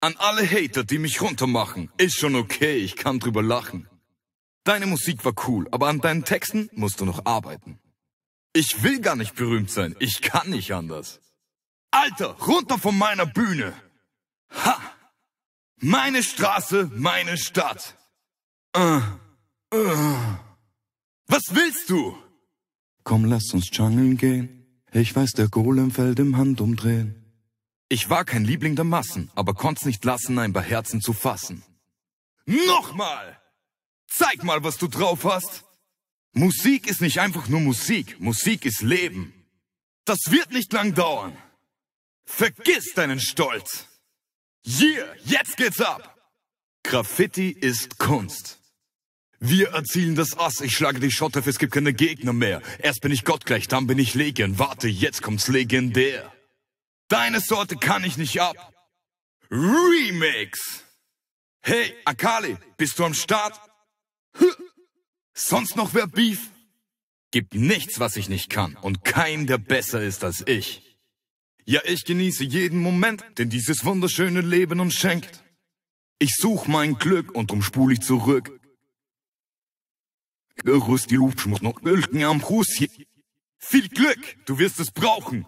An alle Hater, die mich runtermachen, ist schon okay, ich kann drüber lachen. Deine Musik war cool, aber an deinen Texten musst du noch arbeiten. Ich will gar nicht berühmt sein, ich kann nicht anders. Alter, runter von meiner Bühne! Ha! Meine Straße, meine Stadt! Uh, uh. Was willst du? Komm, lass uns jungeln gehen. Ich weiß, der Golem fällt im Handumdrehen. Ich war kein Liebling der Massen, aber konnt's nicht lassen, ein paar Herzen zu fassen. Nochmal! Zeig mal, was du drauf hast! Musik ist nicht einfach nur Musik, Musik ist Leben. Das wird nicht lang dauern. Vergiss deinen Stolz. Yeah, jetzt geht's ab! Graffiti ist Kunst. Wir erzielen das Ass, ich schlage die Schotter, es gibt keine Gegner mehr. Erst bin ich gottgleich, dann bin ich Legion. Warte, jetzt kommt's legendär. Deine Sorte kann ich nicht ab. Remix. Hey, Akali, bist du am Start? Huh. Sonst noch wer Beef? Gibt nichts, was ich nicht kann und kein, der besser ist als ich. Ja, ich genieße jeden Moment, den dieses wunderschöne Leben uns schenkt. Ich such mein Glück und drum spul ich zurück. Rüst die Luft, schmuck noch Ölken am Hus. Viel Glück, du wirst es brauchen.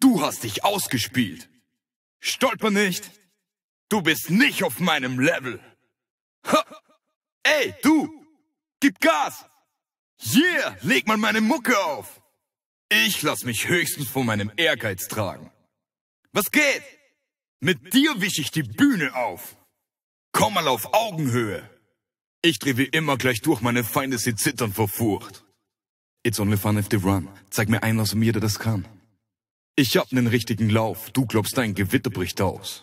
Du hast dich ausgespielt. Stolper nicht. Du bist nicht auf meinem Level. Ha. Ey, du! Gib Gas! Yeah, leg mal meine Mucke auf! Ich lass mich höchstens von meinem Ehrgeiz tragen. Was geht? Mit dir wisch ich die Bühne auf. Komm mal auf Augenhöhe. Ich dreh wie immer gleich durch, meine Feinde sie zittern vor Furcht. It's only fun if they run. Zeig mir einen aus mir, der das kann. Ich hab nen richtigen Lauf, du glaubst, dein Gewitter bricht aus.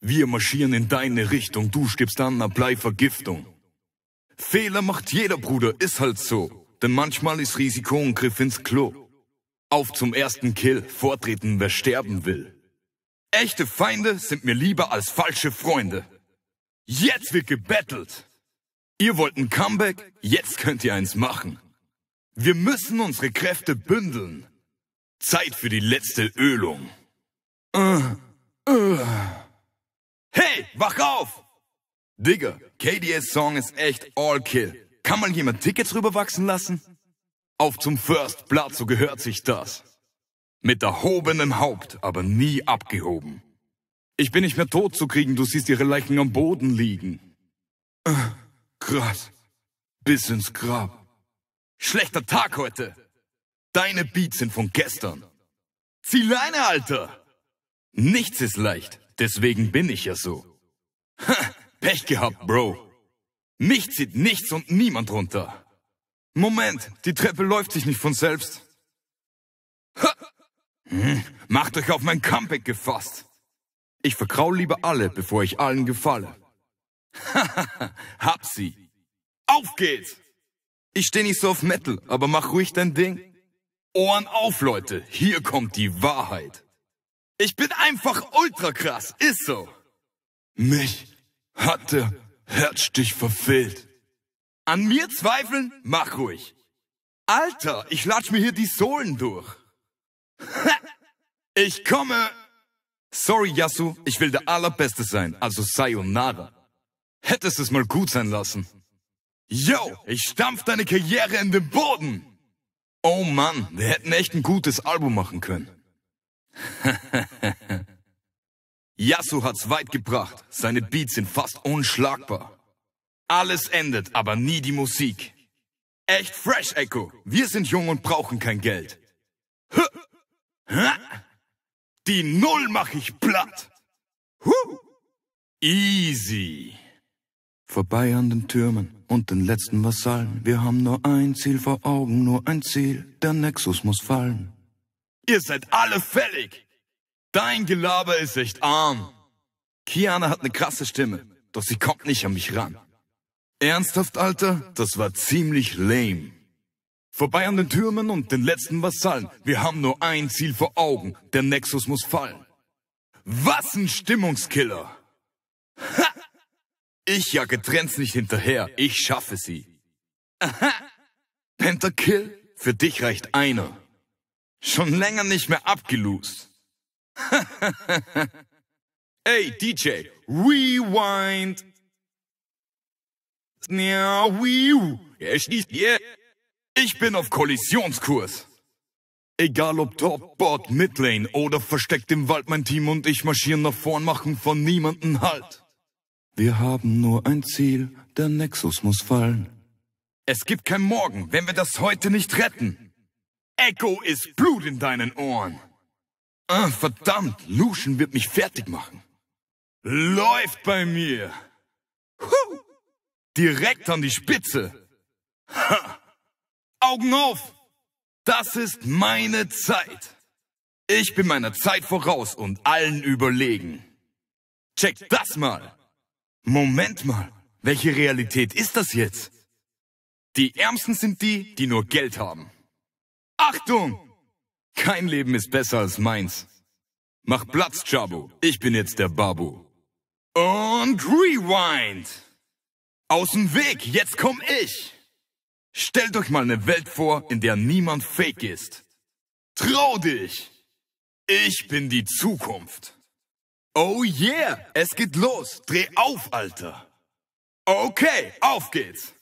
Wir marschieren in deine Richtung, du stirbst an einer Bleivergiftung. Fehler macht jeder Bruder, ist halt so. Denn manchmal ist Risiko ein Griff ins Klo. Auf zum ersten Kill, vortreten, wer sterben will. Echte Feinde sind mir lieber als falsche Freunde. Jetzt wird gebettelt. Ihr wollt ein Comeback, jetzt könnt ihr eins machen. Wir müssen unsere Kräfte bündeln. Zeit für die letzte Ölung. Hey, wach auf! Digga, KDS Song ist echt all kill. Kann man jemand Tickets rüberwachsen lassen? Auf zum First Platz, so gehört sich das. Mit erhobenem Haupt, aber nie abgehoben. Ich bin nicht mehr tot zu kriegen, du siehst ihre Leichen am Boden liegen. Äh, krass. Bis ins Grab. Schlechter Tag heute. Deine Beats sind von gestern. Zieh Leine, Alter! Nichts ist leicht, deswegen bin ich ja so. Ha, Pech gehabt, Bro. Mich zieht nichts und niemand runter. Moment, die Treppe läuft sich nicht von selbst. Ha! Hm, macht euch auf mein Comeback gefasst. Ich verkraul lieber alle, bevor ich allen gefalle. Hab sie. Auf geht's! Ich steh nicht so auf Metal, aber mach ruhig dein Ding. Ohren auf, Leute, hier kommt die Wahrheit. Ich bin einfach ultra krass, ist so. Mich hat der Herzstich verfehlt. An mir zweifeln? Mach ruhig. Alter, ich latsch mir hier die Sohlen durch. ich komme. Sorry, Yasu, ich will der Allerbeste sein, also Sayonara. Hättest es mal gut sein lassen. Yo, ich stampf deine Karriere in den Boden. Oh Mann, wir hätten echt ein gutes Album machen können. Yasu hat's weit gebracht. Seine Beats sind fast unschlagbar. Alles endet, aber nie die Musik. Echt fresh, Echo. Wir sind jung und brauchen kein Geld. Die Null mach ich platt. Easy. Vorbei an den Türmen und den letzten Vasallen. Wir haben nur ein Ziel vor Augen, nur ein Ziel. Der Nexus muss fallen. Ihr seid alle fällig. Dein Gelaber ist echt arm. Kiana hat eine krasse Stimme, doch sie kommt nicht an mich ran. Ernsthaft, Alter? Das war ziemlich lame. Vorbei an den Türmen und den letzten Vasallen. Wir haben nur ein Ziel vor Augen. Der Nexus muss fallen. Was ein Stimmungskiller! Ich jage Trends nicht hinterher, ich schaffe sie. Aha. Pentakill, für dich reicht einer. Schon länger nicht mehr abgelost. Ey, DJ, rewind. Ich bin auf Kollisionskurs. Egal ob Top, Bot, Midlane oder versteckt im Wald, mein Team und ich marschieren nach vorn, machen von niemandem Halt. Wir haben nur ein Ziel, der Nexus muss fallen. Es gibt kein Morgen, wenn wir das heute nicht retten. Echo ist Blut in deinen Ohren. Ah, verdammt, Lucian wird mich fertig machen. Läuft bei mir. Huh. Direkt an die Spitze. Ha. Augen auf. Das ist meine Zeit. Ich bin meiner Zeit voraus und allen überlegen. Check das mal. Moment mal, welche Realität ist das jetzt? Die Ärmsten sind die, die nur Geld haben. Achtung! Kein Leben ist besser als meins. Mach Platz, Chabo. Ich bin jetzt der Babu. Und Rewind! Aus dem Weg, jetzt komm ich! Stellt euch mal eine Welt vor, in der niemand fake ist. Trau dich! Ich bin die Zukunft. Oh yeah, es geht los. Dreh auf, Alter. Okay, auf geht's.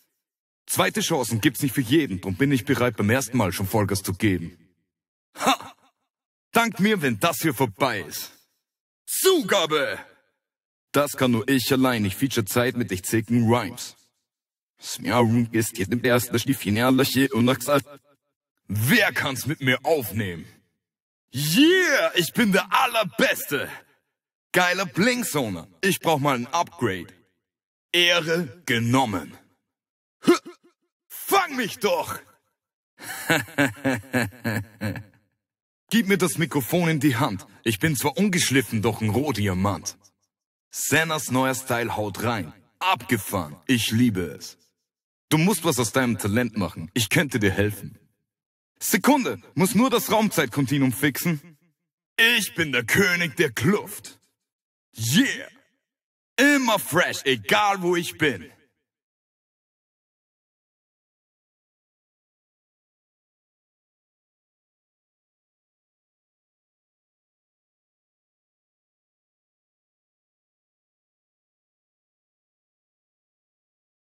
Zweite Chancen gibt's nicht für jeden, drum bin ich bereit, beim ersten Mal schon Vollgas zu geben. Ha! Dank mir, wenn das hier vorbei ist. Zugabe! Das kann nur ich allein, ich feature Zeit mit dich zicken Rhymes. Smiarun ist jetzt im ersten Stiefchen ja, und nachgesagt. Wer kann's mit mir aufnehmen? Yeah, ich bin der Allerbeste! Geile Blinkzone. Ich brauch mal ein Upgrade. Ehre genommen. H Fang mich doch! Gib mir das Mikrofon in die Hand. Ich bin zwar ungeschliffen, doch ein Rohdiamant. Sennas neuer Style haut rein. Abgefahren. Ich liebe es. Du musst was aus deinem Talent machen. Ich könnte dir helfen. Sekunde, muss nur das Raumzeitkontinuum fixen. Ich bin der König der Kluft. Yeah, immer fresh, egal wo ich bin.